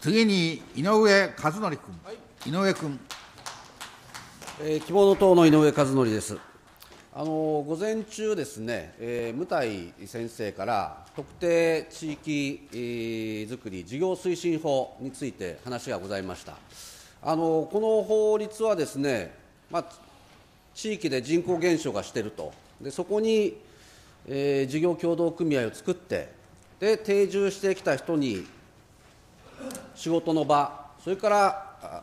次に井上和則君、はい、井上君、えー、希望の党の井上和則ですあの午前中ですね、えー、武体先生から特定地域、えー、づくり事業推進法について話がございましたあのこの法律はですね、まあ、地域で人口減少がしているとでそこに、えー、事業協同組合を作ってで定住してきた人に仕事の場、それから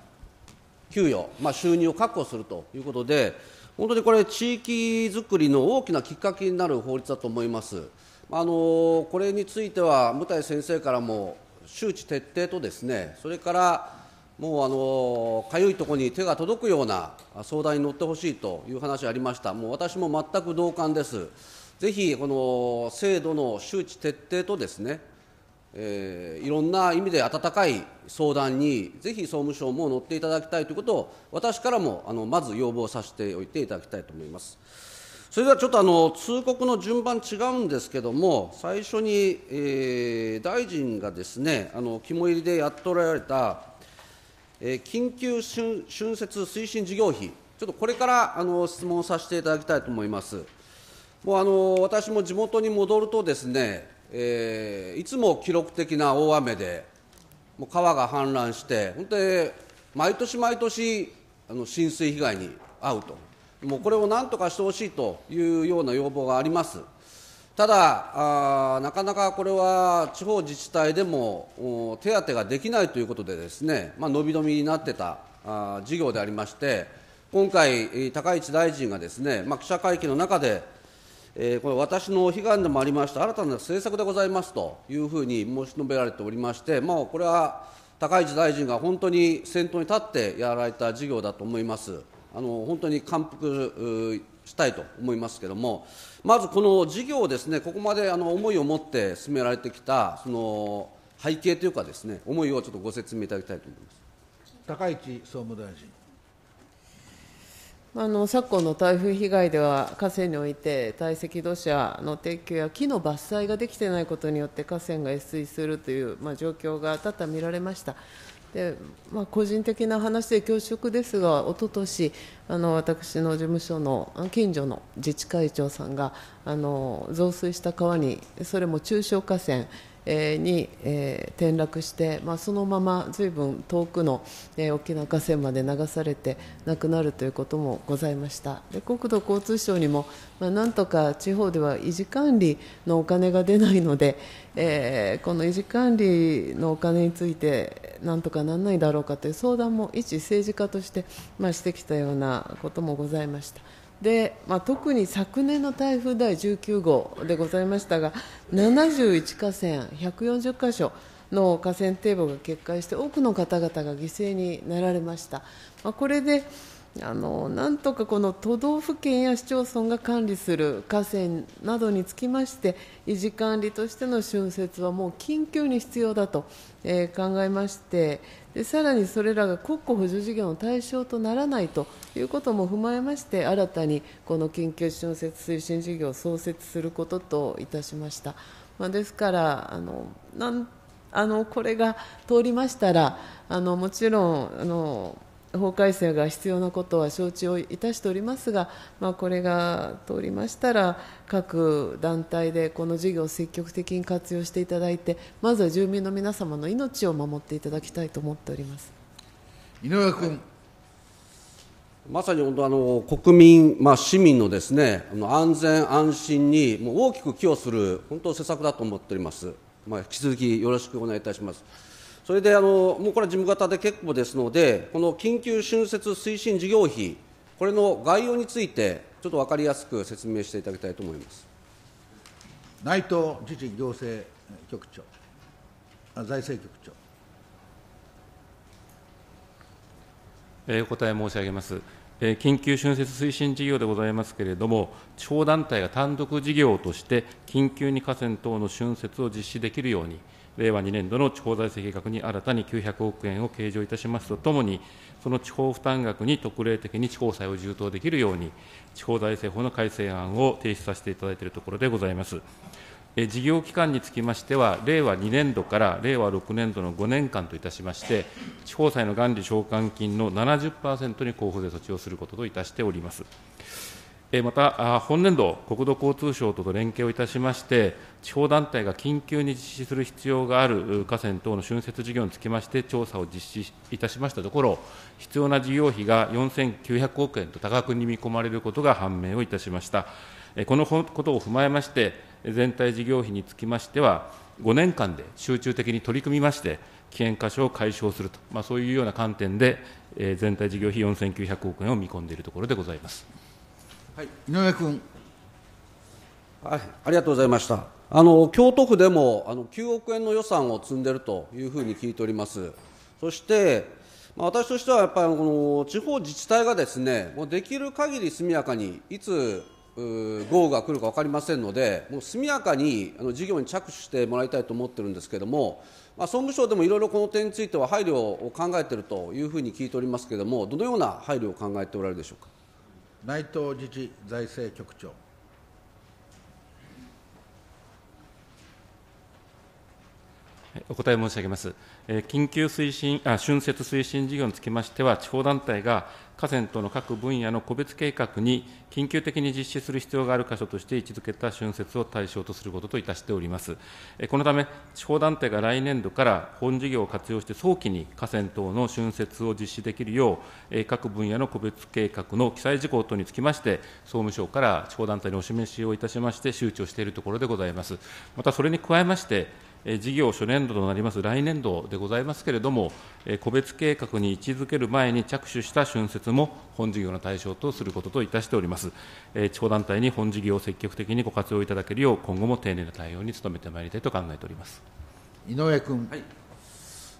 給与、まあ、収入を確保するということで、本当にこれ、地域づくりの大きなきっかけになる法律だと思います。あのこれについては、武田先生からも周知徹底とですね、それからもうあのかゆいところに手が届くような相談に乗ってほしいという話ありました、もう私も全く同感です。ぜひこの制度の周知徹底とですねえー、いろんな意味で温かい相談にぜひ総務省も乗っていただきたいということを私からもあのまず要望させておいていただきたいと思います。それではちょっとあの通告の順番違うんですけども、最初に、えー、大臣がですね、あの肝入りでやっておられた、えー、緊急春春節推進事業費、ちょっとこれからあの質問させていただきたいと思います。もうあの私も地元に戻るとですね、えー、いつも記録的な大雨で、もう川が氾濫して、本当に毎年毎年、あの浸水被害に遭うと、もうこれをなんとかしてほしいというような要望があります。ただあ、なかなかこれは地方自治体でも手当てができないということで、ですね、まあ、伸び伸びになってたあ事業でありまして、今回、高市大臣がですね、まあ、記者会見の中で、えー、これ私の悲願でもありました新たな政策でございますというふうに申し述べられておりまして、まこれは高市大臣が本当に先頭に立ってやられた事業だと思います。あの本当に感服したいと思いますけれども、まずこの事業をです、ね、ここまであの思いを持って進められてきたその背景というかです、ね、思いをちょっとご説明いただきたいと思います高市総務大臣。あの昨今の台風被害では河川において堆積土砂の撤去や木の伐採ができていないことによって河川が越水するという、まあ、状況が多々見られました。でまあ、個人的な話で恐縮ですが、おととし、あの私の事務所の近所の自治会長さんがあの増水した川に、それも中小河川、に、え転落して、まあ、そのままずいぶん遠くの、え沖縄河川まで流されて亡くなるということもございましたで国土交通省にも、まあ、なんとか地方では維持管理のお金が出ないので、えー、この維持管理のお金についてなんとかならないだろうかという相談も一政治家として、まあ、してきたようなこともございました。でまあ、特に昨年の台風第19号でございましたが、71河川、140か所の河川堤防が決壊して、多くの方々が犠牲になられました。まあ、これであのなんとかこの都道府県や市町村が管理する河川などにつきまして維持管理としての春節はもう緊急に必要だと、えー、考えましてでさらにそれらが国庫補助事業の対象とならないということも踏まえまして新たにこの緊急春節推進事業を創設することといたしました。まあ、ですからあのあのこれが通りましたらあのもちろんあの法改正が必要なことは承知をいたしておりますが、まあ、これが通りましたら、各団体でこの事業を積極的に活用していただいて、まずは住民の皆様の命を守っていただきたいと思っております井上君。まさに本当あの国民、まあ、市民のですね安全安心にもう大きく寄与する本当施策だと思っております、まあ、引き続きよろしくお願いいたします。それであの、もうこれは事務方で結構ですので、この緊急春節推進事業費、これの概要について、ちょっと分かりやすく説明していただきたいと思います内藤自治行政局長、財政局長。えお答え申し上げます。え緊急春節推進事業でございますけれども、地方団体が単独事業として、緊急に河川等の春節を実施できるように、令和2年度の地方財政計画に新たに900億円を計上いたしますとともに、その地方負担額に特例的に地方債を充当できるように、地方財政法の改正案を提出させていただいているところでございます。事業期間につきましては、令和2年度から令和6年度の5年間といたしまして、地方債の元利償還金の70%に交付税措置をすることといたしております。また、本年度、国土交通省とと連携をいたしまして、地方団体が緊急に実施する必要がある河川等の浚渫事業につきまして、調査を実施いたしましたところ、必要な事業費が4900億円と多額に見込まれることが判明をいたしました。このことを踏まえまして、全体事業費につきましては、5年間で集中的に取り組みまして、危険箇所を解消すると、そういうような観点で、全体事業費4900億円を見込んでいるところでございます。井上君。はい、ありがとうございました。あの京都府でもあの9億円の予算を積んでるというふうに聞いております。そして、まあ、私としてはやっぱりこの地方自治体がですね、もうできる限り速やかにいつ豪雨が来るか分かりませんので、もう速やかにあの事業に着手してもらいたいと思ってるんですけれども、まあ、総務省でもいろいろこの点については配慮を考えているというふうに聞いておりますけれども、どのような配慮を考えておられるでしょうか。内藤自治財政局長。お答え申し上げます。緊急推進、あ、春節推進事業につきましては、地方団体が河川等の各分野の個別計画に緊急的に実施する必要がある箇所として位置づけた春節を対象とすることといたしております。このため、地方団体が来年度から本事業を活用して早期に河川等の春節を実施できるよう、各分野の個別計画の記載事項等につきまして、総務省から地方団体にお示しをいたしまして、周知をしているところでございます。また、それに加えまして、事業初年度となります来年度でございますけれども、個別計画に位置づける前に着手した春節も本事業の対象とすることといたしております。地方団体に本事業を積極的にご活用いただけるよう、今後も丁寧な対応に努めてまいりたいと考えております。井上君。はい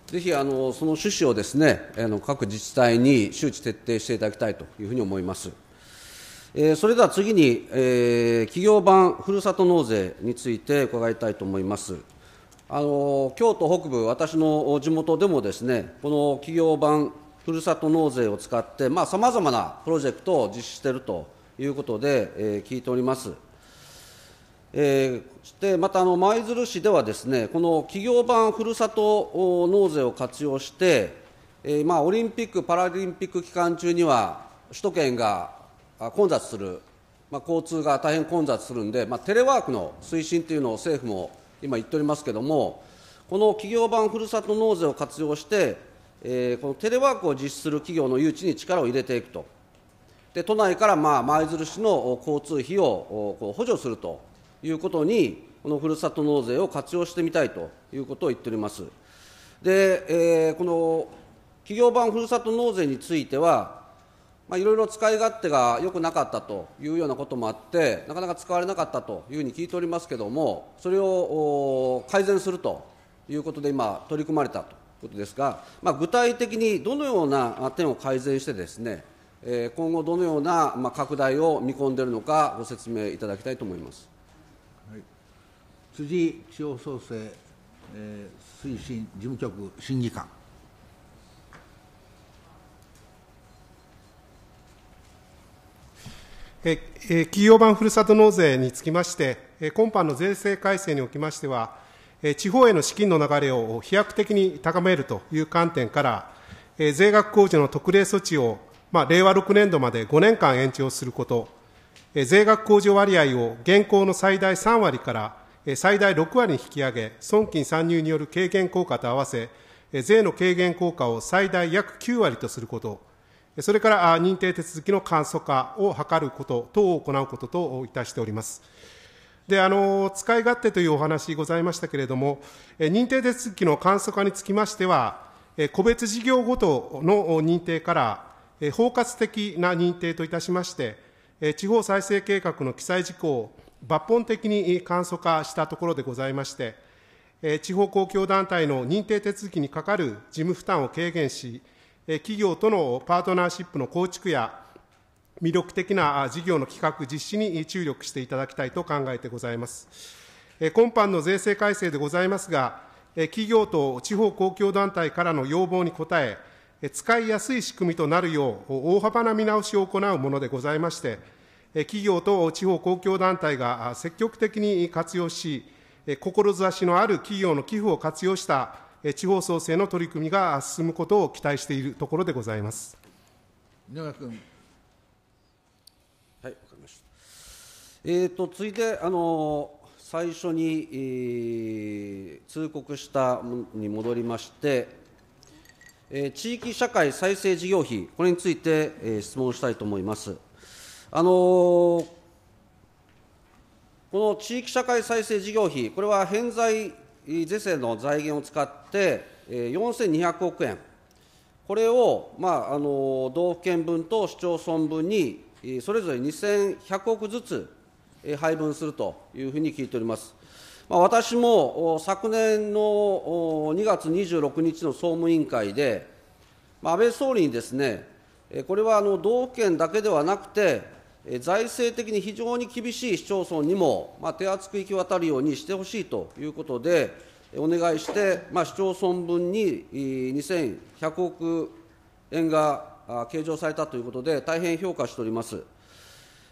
ぜひあのその趣旨をですねあの各自治体に周知徹底していただきたいというふうに思います。えそれでは次に、え企業版ふるさと納税について伺いたいと思います。あの京都北部、私の地元でもですねこの企業版ふるさと納税を使って、さまざ、まなプロジェクトを実施しているということで、えー、聞いております。えー、そしてまたあの舞鶴市ではですねこの企業版ふるさと納税を活用して、えー、まあ、オリンピック・パラリンピック期間中には首都圏が混雑する、まあ、交通が大変混雑するんで、まあ、テレワークの推進というのを政府も今言っておりますけれども、この企業版ふるさと納税を活用して、えー、このテレワークを実施する企業の誘致に力を入れていくと、で都内からまあ舞鶴市の交通費をこう補助するということに、このふるさと納税を活用してみたいということを言っております。でえー、この企業版ふるさと納税については、まあ、いろいろ使い勝手が良くなかったというようなこともあってなかなか使われなかったというふうに聞いておりますけれどもそれを改善するということで今取り組まれたということですが、まあ、具体的にどのような点を改善してですね今後どのような拡大を見込んでいるのかご説明いただきたいと思います、はい、辻地方創生、え推進事務局審議官え企業版ふるさと納税につきまして、今般の税制改正におきましては、地方への資金の流れを飛躍的に高めるという観点から、税額控除の特例措置を、まあ、令和6年度まで5年間延長すること、税額控除割合を現行の最大3割から最大6割に引き上げ、損金参入による軽減効果と合わせ、税の軽減効果を最大約9割とすること、それから認定手続きの簡素化を図ること等を行うことといたしております。であの使い勝手というお話ございましたけれども、認定手続きの簡素化につきましては、個別事業ごとの認定から包括的な認定といたしまして、地方再生計画の記載事項を抜本的に簡素化したところでございまして、地方公共団体の認定手続きにかかる事務負担を軽減し、企業とのパートナーシップの構築や、魅力的な事業の企画、実施に注力していただきたいと考えてございます。今般の税制改正でございますが、企業と地方公共団体からの要望に応え、使いやすい仕組みとなるよう、大幅な見直しを行うものでございまして、企業と地方公共団体が積極的に活用し、志のある企業の寄付を活用した地方創生の取り組みが進むことを期待しているところでございます。稲君。はい、わかりました。えーと、続いて、あの最初に、えー、通告したに戻りまして、えー、地域社会再生事業費、これについて、えー、質問したいと思います。あのこの地域社会再生事業費、これは偏在税制の財源を使って、4200億円、これを、まあ、あの道府県分と市町村分に、それぞれ2100億ずつ配分するというふうに聞いております。まあ、私も昨年の2月26日の総務委員会で、まあ、安倍総理にですね、これはあの道府県だけではなくて、財政的に非常に厳しい市町村にも、まあ、手厚く行き渡るようにしてほしいということで、お願いして、まあ、市町村分に2100億円が計上されたということで、大変評価しております。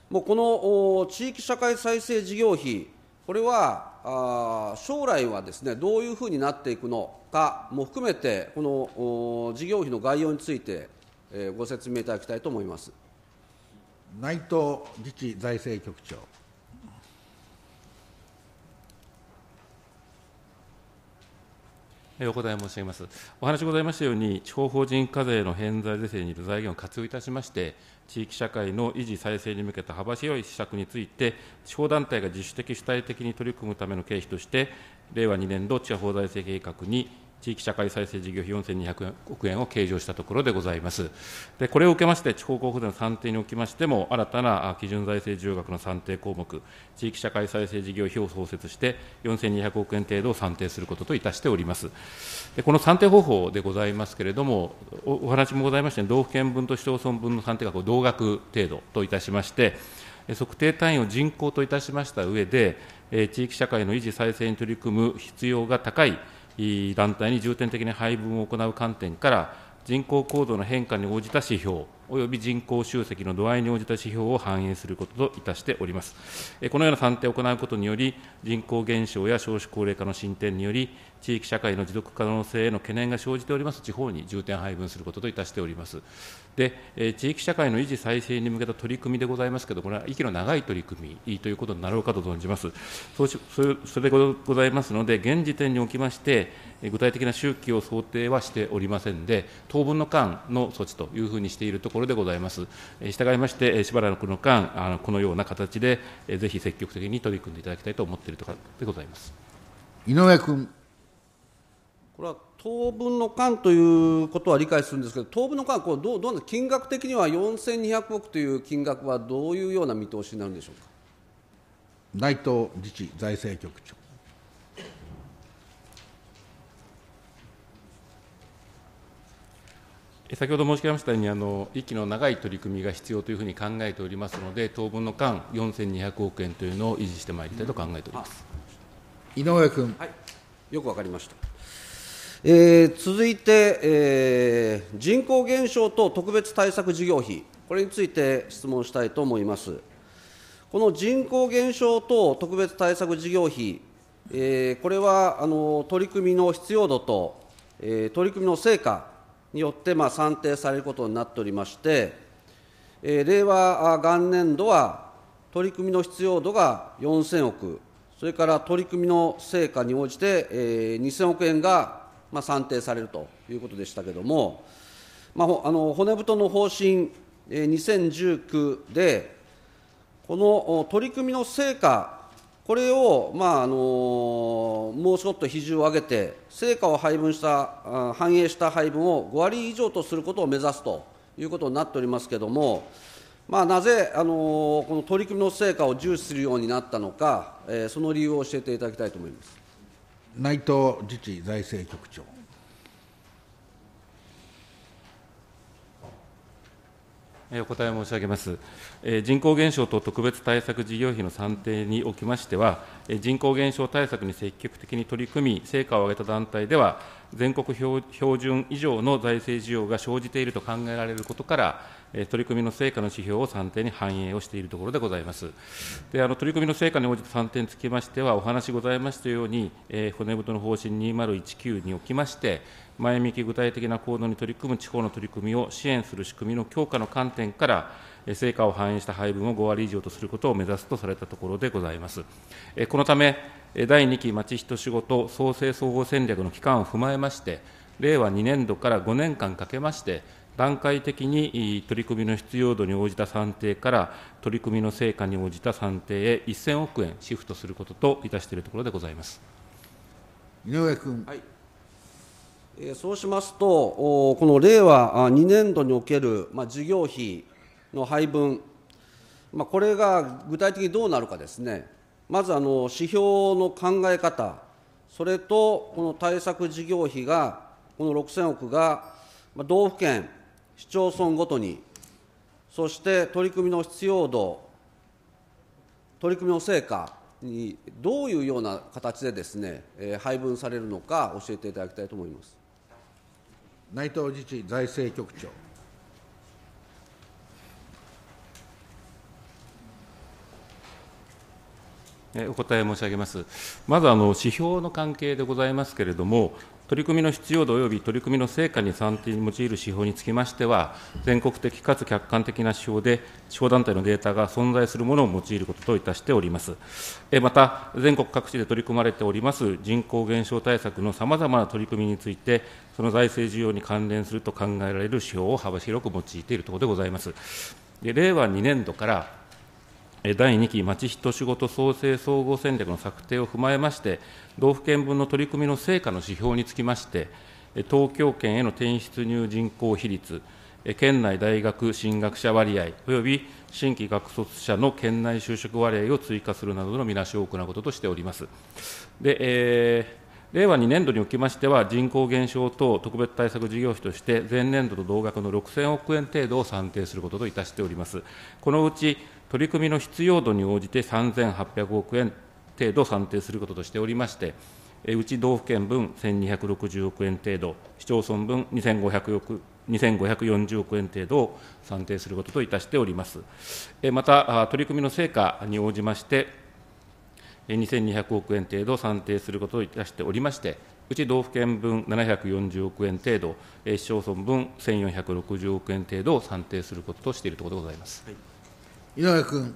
もうこの地域社会再生事業費、これは将来はですねどういうふうになっていくのかも含めて、この事業費の概要について、ご説明いただきたいと思います。内藤自治財政局長。お答え申し上げます。お話ございましたように、地方法人課税の偏在是正にいる財源を活用いたしまして、地域社会の維持再生に向けた幅広い施策について、地方団体が自主的、主体的に取り組むための経費として、令和2年度地方財政計画に地域社会再生事業費4200億円を計上したところでございます。でこれを受けまして、地方交付税の算定におきましても、新たな基準財政需要額の算定項目、地域社会再生事業費を創設して、4200億円程度を算定することといたしております。でこの算定方法でございますけれども、お話もございまして、道府県分と市町村分の算定額を同額程度といたしまして、測定単位を人口といたしました上で、地域社会の維持再生に取り組む必要が高い団体に重点的に配分を行う観点から、人口行動の変化に応じた指標、および人口集積の度合いに応じた指標を反映することといたしております。このような算定を行うことにより、人口減少や少子高齢化の進展により、地域社会の持続可能性への懸念が生じております地方に重点配分することといたしております。で、え地域社会の維持再生に向けた取り組みでございますけれども、これは息の長い取り組みということになろうかと存じます。そうしそれでございますので、現時点におきまして、具体的な周期を想定はしておりませんで、当分の間の措置というふうにしているところでございます。従いまして、しばらくの間、あのこのような形で、ぜひ積極的に取り組んでいただきたいと思っているところでございます。井上君。これは当分の間ということは理解するんですけど、当分の間こうどうどう金額的には4200億という金額はどういうような見通しになるんでしょうか内藤自治財政局長。先ほど申し上げましたように、あの息の長い取り組みが必要というふうに考えておりますので、当分の間、4200億円というのを維持してまいりたいと考えております井上君、はい、よくわかりました。えー、続いて、えー、人口減少と特別対策事業費、これについて質問したいと思います。この人口減少等特別対策事業費、えー、これはあの取り組みの必要度と、えー、取り組みの成果によって、まあ、算定されることになっておりまして、えー、令和元年度は取り組みの必要度が4000億、それから取り組みの成果に応じて、えー、2000億円がまあ、算定されるということでしたけれども、まあ、あの骨太の方針、え2019で、この取り組みの成果、これを、まああのもうちょっと比重を上げて、成果を配分した反映した配分を5割以上とすることを目指すということになっておりますけれども、まあ、なぜ、あのこの取り組みの成果を重視するようになったのか、えその理由を教えていただきたいと思います。内藤自治財政局長。お答え申し上げます。人口減少と特別対策事業費の算定におきましては、人口減少対策に積極的に取り組み、成果を上げた団体では、全国標準以上の財政需要が生じていると考えられることから、取り組みの成果の指標を3点に反映をしているところでございます。であの取り組みの成果に応じた3点につきましては、お話ございましたように、えー、骨太の方針2019におきまして、前向き具体的な行動に取り組む地方の取り組みを支援する仕組みの強化の観点から、成果を反映した配分を5割以上とすることを目指すとされたところでございます。このため、第2期町人仕事創生総合戦略の期間を踏まえまして、令和2年度から5年間かけまして、段階的に取り組みの必要度に応じた算定から、取り組みの成果に応じた算定へ1000億円シフトすることといたしているところでございます井上君。はいそうしますと、この令和2年度における事業費の配分、これが具体的にどうなるかですね、まずあの指標の考え方、それとこの対策事業費が、この6000億が道府県市町村ごとに、そして取り組みの必要度、取り組みの成果にどういうような形でですね、えー、配分されるのか教えていただきたいと思います内藤自治財政局長。お答え申し上げます。まずあの指標の関係でございますけれども、取り組みの必要度及び取り組みの成果に算定に用いる指標につきましては、全国的かつ客観的な指標で、地方団体のデータが存在するものを用いることといたしております。また、全国各地で取り組まれております人口減少対策のさまざまな取り組みについて、その財政需要に関連すると考えられる指標を幅広く用いているところでございます。令和2年度から第2期町人ひと仕事創生総合戦略の策定を踏まえまして、道府県分の取り組みの成果の指標につきまして、東京圏への転出入人口比率、県内大学進学者割合および新規学卒者の県内就職割合を追加するなどの見なしを行うこととしております。でえー令和2年度におきましては、人口減少等特別対策事業費として、前年度と同額の6000億円程度を算定することといたしております。このうち、取り組みの必要度に応じて3800億円程度算定することとしておりまして、うち道府県分1260億円程度、市町村分2500億2540億円程度を算定することといたしております。また、取り組みの成果に応じまして、2200億円程度算定することといたしておりまして、うち道府県分740億円程度、市町村分1460億円程度を算定することとしているところでございます。はい井上君、はい、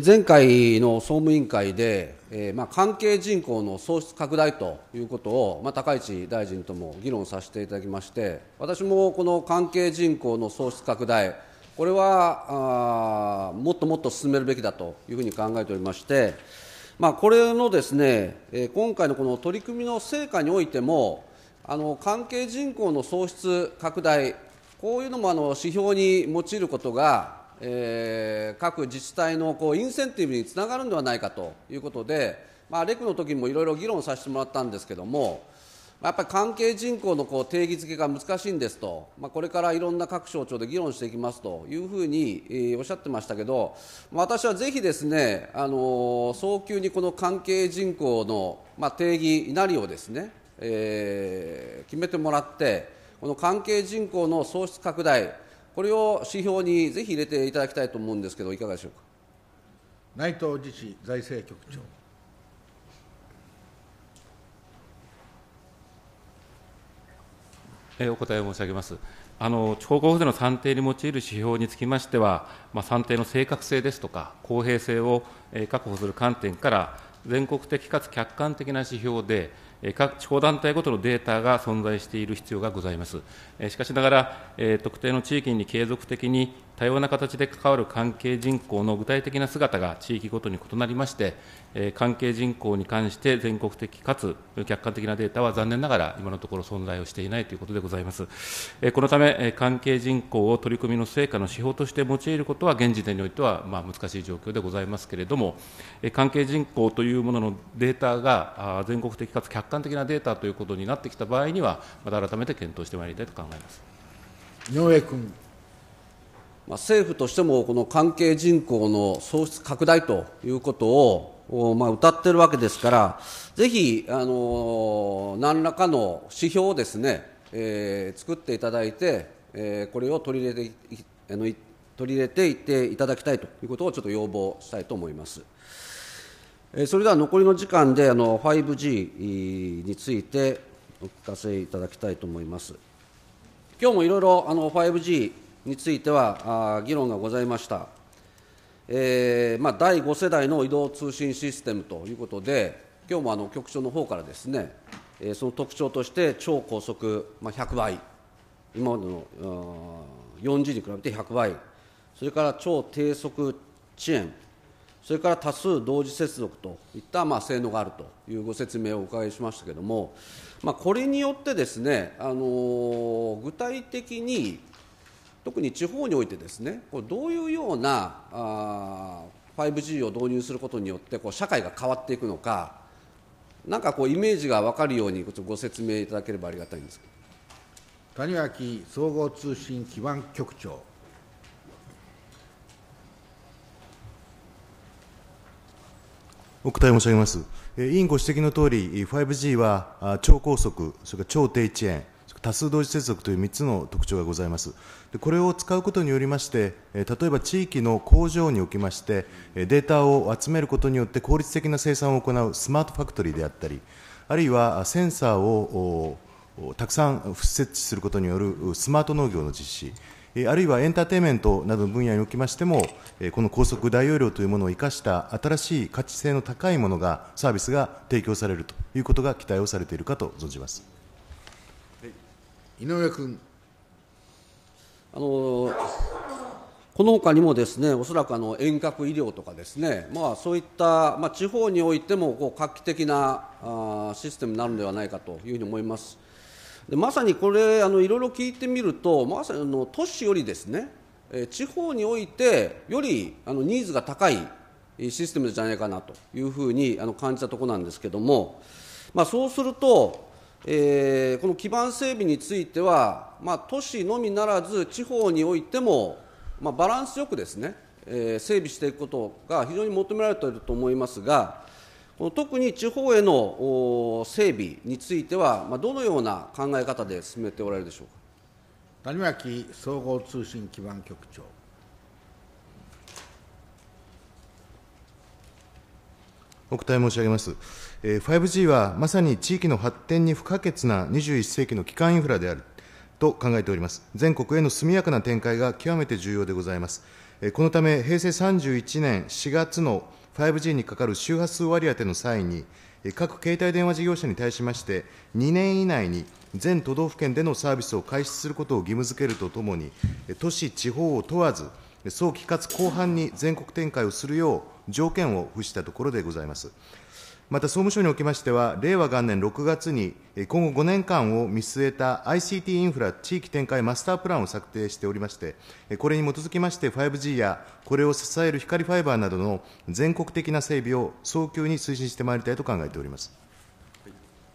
で前回の総務委員会で、えーまあ、関係人口の創出拡大ということを、まあ、高市大臣とも議論させていただきまして私もこの関係人口の創出拡大これはあもっともっと進めるべきだというふうに考えておりまして、まあ、これのですね、えー、今回のこの取り組みの成果においてもあの関係人口の創出拡大こういうのもあの指標に用いることが、えー、各自治体のこうインセンティブにつながるんではないかということで、まあ、レクの時もいろいろ議論させてもらったんですけども、やっぱり関係人口のこう定義づけが難しいんですと、まあ、これからいろんな各省庁で議論していきますというふうに、えおっしゃってましたけど、私はぜひですね、あのー、早急にこの関係人口の、まあ、定義なりをですね、えー、決めてもらって、この関係人口の創出拡大、これを指標にぜひ入れていただきたいと思うんですけど、いかがでしょうか内藤自治財政局長。えお答え申し上げます。あの地方交付税の算定に用いる指標につきましては、まあ、算定の正確性ですとか、公平性を確保する観点から、全国的かつ客観的な指標で、各地方団体ごとのデータが存在している必要がございます。しかしながら、特定の地域に継続的に多様な形で関わる関係人口の具体的な姿が地域ごとに異なりまして、関係人口に関して全国的かつ客観的なデータは残念ながら今のところ存在をしていないということでございます。このため、関係人口を取り組みの成果の指標として用いることは、現時点においてはまあ難しい状況でございますけれども、関係人口というもののデータが全国的かつ客観的なデータということになってきた場合には、また改めて検討してまいりたいと考えます。井上君。まあ、政府としてもこの関係人口の創出拡大ということを、まあ、歌っているわけですから、ぜひ、あの何らかの指標をですね、えー、作っていただいて、えー、これを取り入れてあの取り入れていっていただきたいということをちょっと要望したいと思います。えー、それでは残りの時間であの 5G についてお聞かせいただきたいと思います。今日もいろいろあの 5G については議論がございました。えーまあ、第5世代の移動通信システムということで、今日もあの局長の方からですね、えー、その特徴として超高速、まあ、100倍、今までの 4G に比べて100倍、それから超低速遅延、それから多数同時接続といったまあ性能があるというご説明をお伺いしましたけれども、まあ、これによってですね、あのー、具体的に特に地方においてですねこれどういうようなあ 5G を導入することによってこう社会が変わっていくのかなんかこうイメージが分かるようにご説明いただければありがたいんです谷脇総合通信基盤局長。お答え申し上げます。委員ご指摘のとおり、5G は超高速、それから超低遅延、多数同時接続という3つの特徴がございますでこれを使うことによりまして、え例えば地域の工場におきましてデータを集めることによって効率的な生産を行うスマートファクトリーであったりあるいはセンサーをたくさん設置することによるスマート農業の実施あるいはエンターテインメントなどの分野におきましても、この高速大容量というものを生かした新しい価値性の高いものが、サービスが提供されるということが期待をされているかと存じます。井上君。あのこの他にもですねおそらくあの遠隔医療とかですね、まあ、そういった、まあ、地方においてもこう画期的なあシステムになるのではないかというふうに思います。でまさにこれあのいろいろ聞いてみるとまさにあの都市よりですね地方においてよりあのニーズが高いシステムじゃないかなというふうにあの感じたところなんですけれども、まあ、そうするとえー、この基盤整備については、まあ、都市のみならず、地方においても、まあ、バランスよくですね、えー、整備していくことが非常に求められていると思いますが、この特に地方への整備については、まあ、どのような考え方で進めておられるでしょうか谷脇総合通信基盤局長。お答え申し上げます。5G はまさに地域の発展に不可欠な21世紀の基幹インフラであると考えております。全国への速やかな展開が極めて重要でございます。このため、平成31年4月の 5G にかかる周波数割り当ての際に、各携帯電話事業者に対しまして、2年以内に全都道府県でのサービスを開始することを義務付けるとともに、都市、地方を問わず、早期かつ広範に全国展開をするよう条件を付したところでございます。また総務省におきましては、令和元年6月に、今後5年間を見据えた ICT インフラ地域展開マスタープランを策定しておりまして、これに基づきまして 5G や、これを支える光ファイバーなどの全国的な整備を早急に推進してまいりたいと考えております。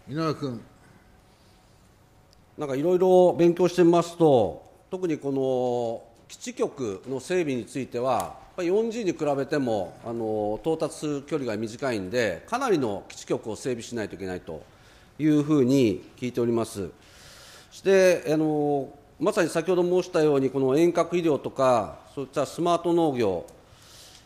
稲川君。なんかいろいろ勉強してみますと、特にこの基地局の整備については、ぱり 4G に比べてもあの到達する距離が短いんで、かなりの基地局を整備しないといけないというふうに聞いております。してあのまさに先ほど申したように、この遠隔医療とか、そういったスマート農業、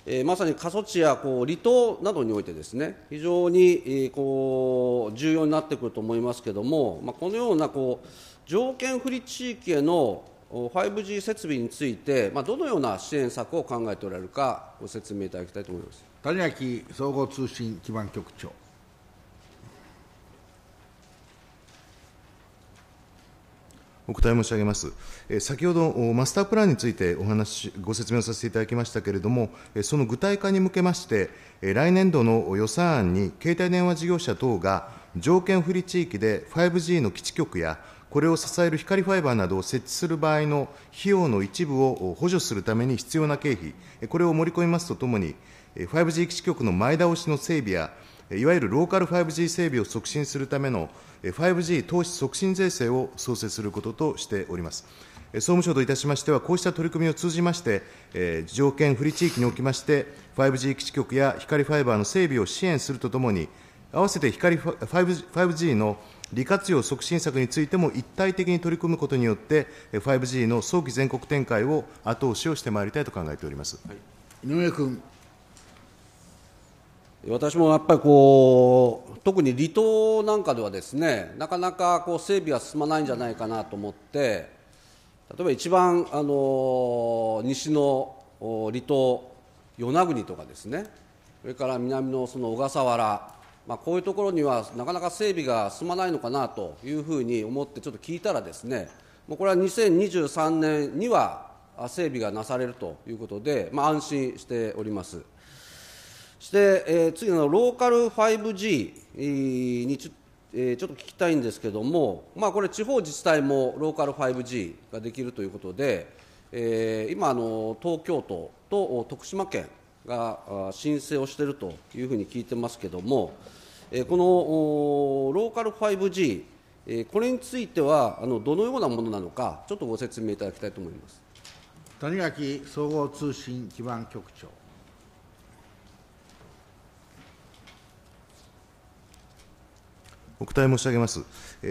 えー、まさに過疎地やこう離島などにおいてですね、非常に、えー、こう重要になってくると思いますけれども、まあ、このようなこう条件不利地域への 5G 設備について、まあ、どのような支援策を考えておられるか、ご説明いただきたいと思います谷垣総合通信基盤局長。お答え申し上げます。先ほどマスタープランについてお話、ご説明をさせていただきましたけれども、その具体化に向けまして、来年度の予算案に携帯電話事業者等が条件不利地域で 5G の基地局やこれを支える光ファイバーなどを設置する場合の費用の一部を補助するために必要な経費、これを盛り込みますとともに、5G 基地局の前倒しの整備や、いわゆるローカル 5G 整備を促進するための 5G 投資促進税制を創設することとしております。総務省といたしましては、こうした取り組みを通じまして、条件不利地域におきまして、5G 基地局や光ファイバーの整備を支援するとともに、合わせて光 5G の利活用促進策についても一体的に取り組むことによって、5G の早期全国展開を後押しをしてまいりたいと考えております、はい、井上君。私もやっぱりこう特に離島なんかではですねなかなかこう整備が進まないんじゃないかなと思って例えば一番あの西の離島与那国とかですねそれから南のその小笠原まあ、こういうところにはなかなか整備が進まないのかなというふうに思ってちょっと聞いたらですねもうこれは2023年には整備がなされるということで、まあ、安心しております。して、えー、次のローカル 5G にちょ,、えー、ちょっと聞きたいんですけれども、まあ、これ、地方自治体もローカル 5G ができるということで、えー、今あの、東京都と徳島県が申請をしているというふうに聞いてますけれども、このローカル 5G、これについてはあのどのようなものなのか、ちょっとご説明いただきたいと思います谷垣総合通信基盤局長。お答え申し上げます。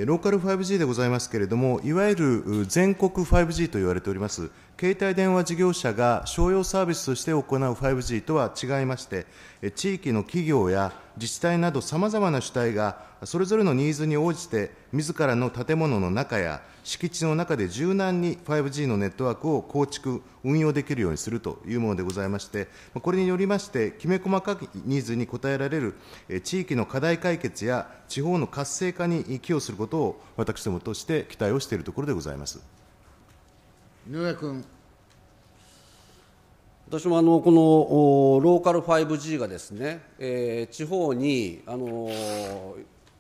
ローカル 5G でございますけれども、いわゆる全国 5G と言われております携帯電話事業者が商用サービスとして行う 5G とは違いまして、地域の企業や自治体などさまざまな主体が、それぞれのニーズに応じて、自らの建物の中や敷地の中で柔軟に 5G のネットワークを構築、運用できるようにするというものでございまして、これによりまして、きめ細かいニーズに応えられる地域の課題解決や地方の活性化に寄与することを、私どもとして期待をしているところでございます。井上君。私もあのこのローカル 5G がですね、えー、地方にあの、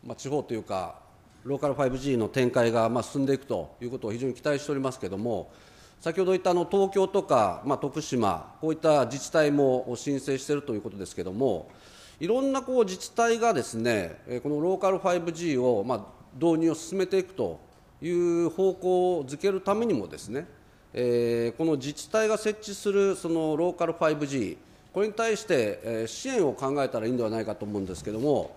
まあ、地方というか、ローカル 5G の展開がまあ進んでいくということを非常に期待しておりますけれども、先ほど言ったあの東京とか、まあ、徳島、こういった自治体も申請しているということですけれども、いろんなこう自治体がですね、このローカル 5G をまあ導入を進めていくという方向を付けるためにもですね、えー、この自治体が設置するそのローカル 5G、これに対して、えー、支援を考えたらいいんではないかと思うんですけれども、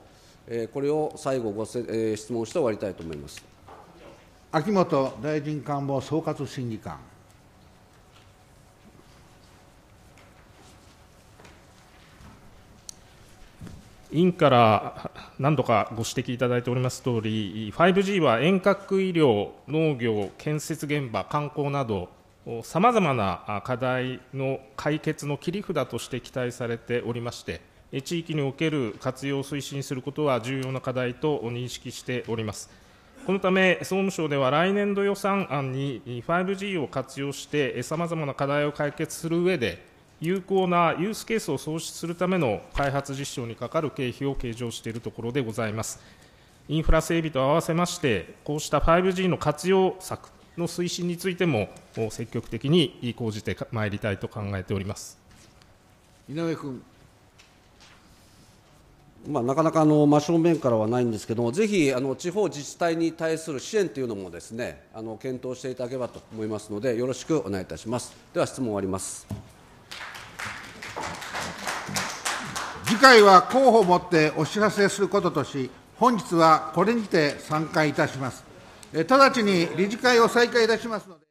えー、これを最後ごせ、えー、質問して終わりたいと思います秋元大臣官房総括審議官。委員から何度かご指摘いただいておりますとおり、5G は遠隔医療、農業、建設現場、観光など、さまざまな課題の解決の切り札として期待されておりまして、地域における活用を推進することは重要な課題と認識しております。このため、総務省では来年度予算案に 5G を活用して、さまざまな課題を解決する上で、有効なユースケースを創出するための開発実証にかかる経費を計上しているところでございます。インフラ整備と合わせまして、こうした 5G の活用策、の推進についても積極的に講じてまいりたいと考えております井上君。まあ、なかなかあの真正面からはないんですけども、ぜひあの地方自治体に対する支援というのもですねあの検討していただければと思いますので、よろしくお願いいたします。では質問終わります。次回は候補をもってお知らせすることとし、本日はこれにて散会いたします。直ちに理事会を再開いたしますので。